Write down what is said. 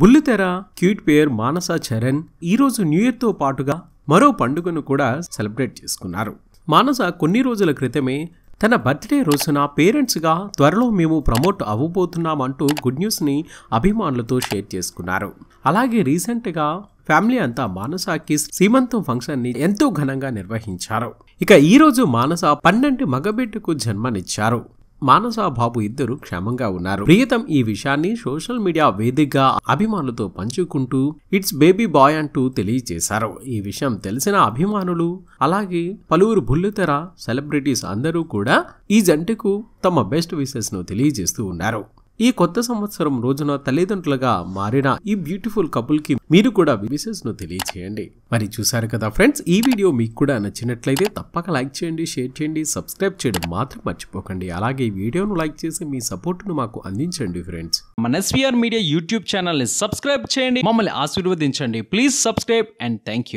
బుల్లితెర క్యూట్ పేర్ మానస చరణ్ ఈరోజు న్యూ ఇయర్తో పాటుగా మరో పండుగను కూడా సెలబ్రేట్ చేసుకున్నారు మానస కొన్ని రోజుల క్రితమే తన బర్త్డే రోజున పేరెంట్స్గా త్వరలో మేము ప్రమోట్ అవ్వబోతున్నాం అంటూ గుడ్ న్యూస్ని అభిమానులతో షేర్ చేసుకున్నారు అలాగే రీసెంట్గా ఫ్యామిలీ అంతా మానసాకి సీమంతం ఫంక్షన్ని ఎంతో ఘనంగా నిర్వహించారు ఇక ఈరోజు మానస పన్నెండు మగబిడ్డకు జన్మనిచ్చారు మానసాబాబు ఇద్దరు క్షేమంగా ఉన్నారు ప్రియతం ఈ విషయాన్ని సోషల్ మీడియా వేదికగా అభిమానులతో పంచుకుంటూ ఇట్స్ బేబీ బాయ్ అంటూ తెలియజేశారు ఈ విషయం తెలిసిన అభిమానులు అలాగే పలువురు బుల్లితెర సెలబ్రిటీస్ అందరూ కూడా ఈ జంటకు తమ బెస్ట్ విషెస్ ను తెలియజేస్తూ ఉన్నారు ఈ కొత్త సంవత్సరం రోజున తల్లిదండ్రులుగా మారిన ఈ బ్యూటిఫుల్ కపుల్ కి మీరు కూడా విషెస్ ను తెలియచేయండి మరి చూసారు కదా ఫ్రెండ్స్ ఈ వీడియో మీకు కూడా నచ్చినట్లయితే తప్పక లైక్ చేయండి షేర్ చేయండి సబ్స్క్రైబ్ చేయడం మాత్రం మర్చిపోకండి అలాగే వీడియోను లైక్ చేసి మీ సపోర్ట్ ను మాకు అందించండి ఫ్రెండ్స్ మన ఎస్వీఆర్ మీడియా యూట్యూబ్ ఛానల్ ని సబ్స్క్రైబ్ చేయండి మమ్మల్ని ఆశీర్వదించండి please subscribe and thank you